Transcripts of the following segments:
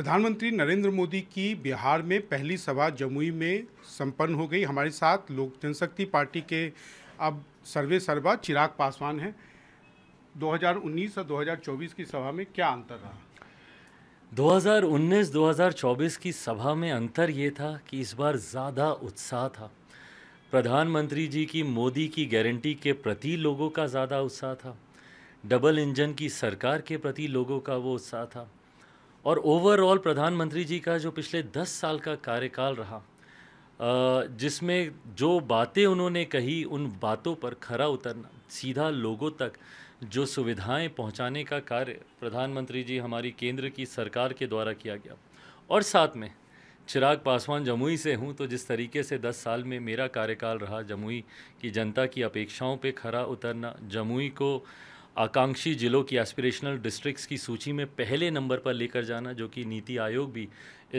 प्रधानमंत्री नरेंद्र मोदी की बिहार में पहली सभा जमुई में संपन्न हो गई हमारे साथ लोक जनशक्ति पार्टी के अब सर्वे सर्वा चिराग पासवान हैं 2019 और 2024 की सभा में क्या अंतर रहा 2019-2024 की सभा में अंतर ये था कि इस बार ज़्यादा उत्साह था प्रधानमंत्री जी की मोदी की गारंटी के प्रति लोगों का ज़्यादा उत्साह था डबल इंजन की सरकार के प्रति लोगों का वो उत्साह था और ओवरऑल प्रधानमंत्री जी का जो पिछले दस साल का कार्यकाल रहा जिसमें जो बातें उन्होंने कही उन बातों पर खरा उतरना सीधा लोगों तक जो सुविधाएं पहुंचाने का कार्य प्रधानमंत्री जी हमारी केंद्र की सरकार के द्वारा किया गया और साथ में चिराग पासवान जमुई से हूं तो जिस तरीके से 10 साल में मेरा कार्यकाल रहा जमुई की जनता की अपेक्षाओं पे खरा उतरना जमुई को आकांक्षी जिलों की एस्पिरेशनल डिस्ट्रिक्ट्स की सूची में पहले नंबर पर लेकर जाना जो कि नीति आयोग भी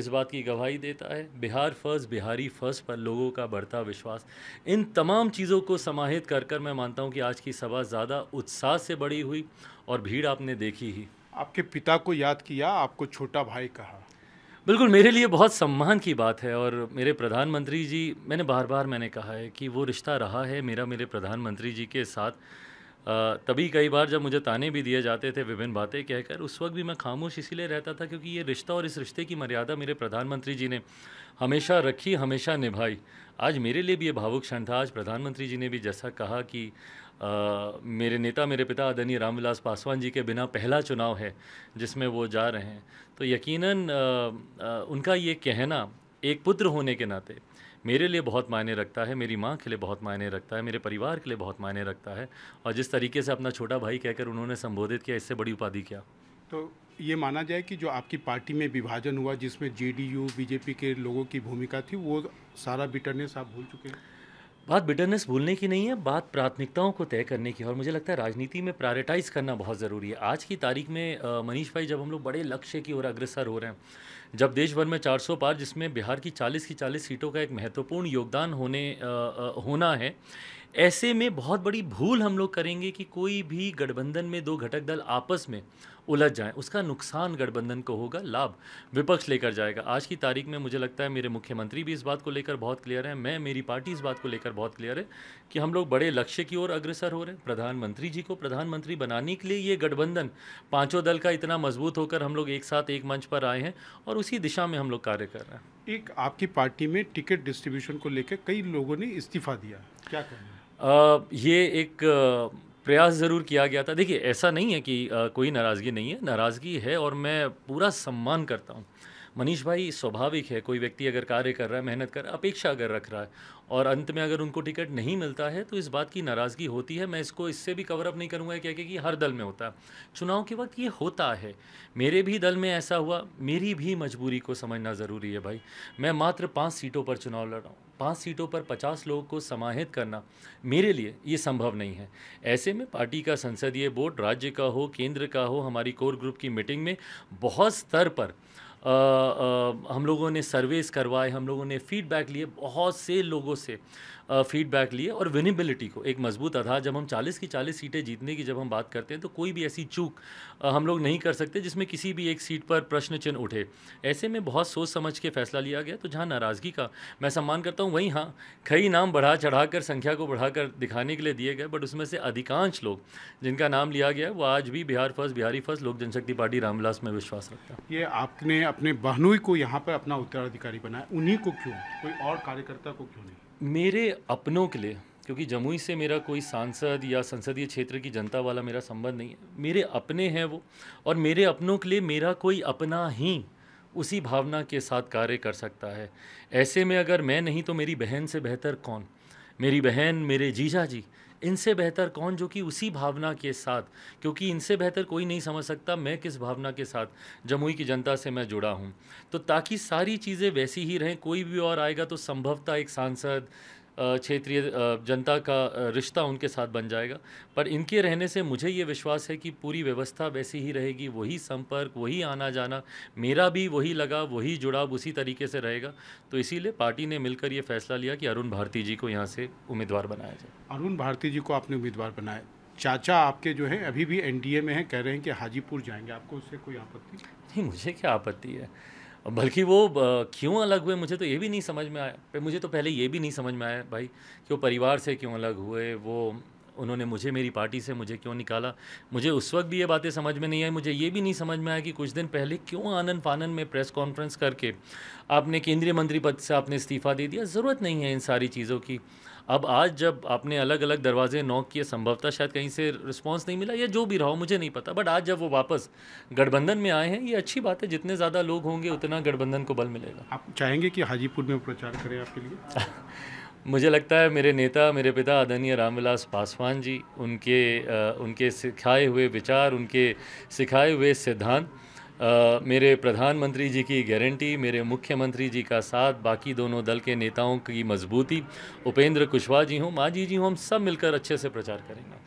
इस बात की गवाही देता है बिहार फर्स्ट बिहारी फर्स्ट पर लोगों का बढ़ता विश्वास इन तमाम चीज़ों को समाहित कर कर मैं मानता हूँ कि आज की सभा ज़्यादा उत्साह से बड़ी हुई और भीड़ आपने देखी ही आपके पिता को याद किया आपको छोटा भाई कहा बिल्कुल मेरे लिए बहुत सम्मान की बात है और मेरे प्रधानमंत्री जी मैंने बार बार मैंने कहा है कि वो रिश्ता रहा है मेरा मेरे प्रधानमंत्री जी के साथ तभी कई बार जब मुझे ताने भी दिए जाते थे विभिन्न बातें कहकर उस वक्त भी मैं खामोश इसीलिए रहता था क्योंकि ये रिश्ता और इस रिश्ते की मर्यादा मेरे प्रधानमंत्री जी ने हमेशा रखी हमेशा निभाई आज मेरे लिए भी ये भावुक क्षण था आज प्रधानमंत्री जी ने भी जैसा कहा कि आ, मेरे नेता मेरे पिता आदरणीय रामविलास पासवान जी के बिना पहला चुनाव है जिसमें वो जा रहे हैं तो यकीनन आ, आ, उनका ये कहना एक पुत्र होने के नाते मेरे लिए बहुत मायने रखता है मेरी माँ के लिए बहुत मायने रखता है मेरे परिवार के लिए बहुत मायने रखता है और जिस तरीके से अपना छोटा भाई कहकर उन्होंने संबोधित किया इससे बड़ी उपाधि क्या तो ये माना जाए कि जो आपकी पार्टी में विभाजन हुआ जिसमें जेडीयू बीजेपी के लोगों की भूमिका थी वो सारा बिटरनेस आप भूल चुके हैं बात बिटरनेस भूलने की नहीं है बात प्राथमिकताओं को तय करने की और मुझे लगता है राजनीति में प्रायोरिटाइज करना बहुत ज़रूरी है आज की तारीख में मनीष भाई जब हम लोग बड़े लक्ष्य की ओर अग्रसर हो रहे हैं जब देश भर में 400 पार जिसमें बिहार की 40 की 40 सीटों का एक महत्वपूर्ण योगदान होने आ, आ, होना है ऐसे में बहुत बड़ी भूल हम लोग करेंगे कि कोई भी गठबंधन में दो घटक दल आपस में उलझ जाए उसका नुकसान गठबंधन को होगा लाभ विपक्ष लेकर जाएगा आज की तारीख में मुझे लगता है मेरे मुख्यमंत्री भी इस बात को लेकर बहुत क्लियर है मैं मेरी पार्टी इस बात को लेकर बहुत क्लियर है कि हम लोग बड़े लक्ष्य की ओर अग्रसर हो रहे हैं प्रधानमंत्री जी को प्रधानमंत्री बनाने के लिए ये गठबंधन पाँचों दल का इतना मजबूत होकर हम लोग एक साथ एक मंच पर आए हैं और उसी दिशा में हम लोग कार्य कर रहे हैं एक आपकी पार्टी में टिकट डिस्ट्रीब्यूशन को लेकर कई लोगों ने इस्तीफा दिया क्या कहना ये एक प्रयास ज़रूर किया गया था देखिए ऐसा नहीं है कि कोई नाराज़गी नहीं है नाराज़गी है और मैं पूरा सम्मान करता हूँ मनीष भाई स्वाभाविक है कोई व्यक्ति अगर कार्य कर रहा है मेहनत कर रहा है अपेक्षा अगर रख रहा है और अंत में अगर उनको टिकट नहीं मिलता है तो इस बात की नाराज़गी होती है मैं इसको इससे भी कवरअप नहीं करूँगा क्या कि हर दल में होता है चुनाव के वक्त ये होता है मेरे भी दल में ऐसा हुआ मेरी भी मजबूरी को समझना ज़रूरी है भाई मैं मात्र पाँच सीटों पर चुनाव लड़ रहा हूँ पाँच सीटों पर पचास लोगों को समाहित करना मेरे लिए ये संभव नहीं है ऐसे में पार्टी का संसदीय बोर्ड राज्य का हो केंद्र का हो हमारी कोर ग्रुप की मीटिंग में बहुत स्तर पर हम लोगों ने सर्वेस करवाए हम लोगों ने फीडबैक लिए बहुत से लोगों से फीडबैक लिए और विनिबिलिटी को एक मजबूत आधार जब हम 40 की 40 सीटें जीतने की जब हम बात करते हैं तो कोई भी ऐसी चूक हम लोग नहीं कर सकते जिसमें किसी भी एक सीट पर प्रश्न चिन्ह उठे ऐसे में बहुत सोच समझ के फैसला लिया गया तो जहाँ नाराज़गी का मैं सम्मान करता हूँ वहीं हाँ कई नाम बढ़ा चढ़ा संख्या को बढ़ाकर दिखाने के लिए दिए गए बट उसमें से अधिकांश लोग जिनका नाम लिया गया वो आज भी बिहार फर्स्ट बिहारी फर्स्ट लोक जनशक्ति पार्टी रामविलास में विश्वास रखता है ये आपने अपने बहनोई को यहाँ पर अपना उत्तराधिकारी बनाया उन्हीं को क्यों कोई और कार्यकर्ता को क्यों नहीं मेरे अपनों के लिए क्योंकि जमुई से मेरा कोई सांसद या संसदीय क्षेत्र की जनता वाला मेरा संबंध नहीं है मेरे अपने हैं वो और मेरे अपनों के लिए मेरा कोई अपना ही उसी भावना के साथ कार्य कर सकता है ऐसे में अगर मैं नहीं तो मेरी बहन से बेहतर कौन मेरी बहन मेरे जीजा जी इनसे बेहतर कौन जो कि उसी भावना के साथ क्योंकि इनसे बेहतर कोई नहीं समझ सकता मैं किस भावना के साथ जमुई की जनता से मैं जुड़ा हूँ तो ताकि सारी चीज़ें वैसी ही रहें कोई भी और आएगा तो संभवतः एक सांसद क्षेत्रीय जनता का रिश्ता उनके साथ बन जाएगा पर इनके रहने से मुझे ये विश्वास है कि पूरी व्यवस्था वैसी ही रहेगी वही संपर्क वही आना जाना मेरा भी वही लगा वही जुड़ाव उसी तरीके से रहेगा तो इसीलिए पार्टी ने मिलकर ये फैसला लिया कि अरुण भारती जी को यहाँ से उम्मीदवार बनाया जाए अरुण भारती जी को आपने उम्मीदवार बनाया चाचा आपके जो हैं अभी भी एनडीए में हैं कह रहे हैं कि हाजीपुर जाएंगे आपको उससे कोई आपत्ति नहीं मुझे क्या आपत्ति है बल्कि वो क्यों अलग हुए मुझे तो ये भी नहीं समझ में आया मुझे तो पहले ये भी नहीं समझ में आया भाई कि वो परिवार से क्यों अलग हुए वो उन्होंने मुझे मेरी पार्टी से मुझे क्यों निकाला मुझे उस वक्त भी ये बातें समझ में नहीं आई मुझे ये भी नहीं समझ में आया कि कुछ दिन पहले क्यों आनंद फानन में प्रेस कॉन्फ्रेंस करके आपने केंद्रीय मंत्री पद से आपने इस्तीफ़ा दे दिया ज़रूरत नहीं है इन सारी चीज़ों की अब आज जब आपने अलग अलग दरवाजे नॉक किए संभवतः शायद कहीं से रिस्पॉन्स नहीं मिला या जो भी रहा हो मुझे नहीं पता बट आज जब वो वापस गठबंधन में आए हैं ये अच्छी बात है जितने ज़्यादा लोग होंगे उतना गठबंधन को बल मिलेगा आप चाहेंगे कि हाजीपुर में प्रचार करें आपके लिए मुझे लगता है मेरे नेता मेरे पिता आदरणीय रामविलास पासवान जी उनके आ, उनके सिखाए हुए विचार उनके सिखाए हुए सिद्धांत मेरे प्रधानमंत्री जी की गारंटी मेरे मुख्यमंत्री जी का साथ बाकी दोनों दल के नेताओं की मजबूती उपेंद्र कुशवाहा जी हों मांझी जी हों हम सब मिलकर अच्छे से प्रचार करेंगे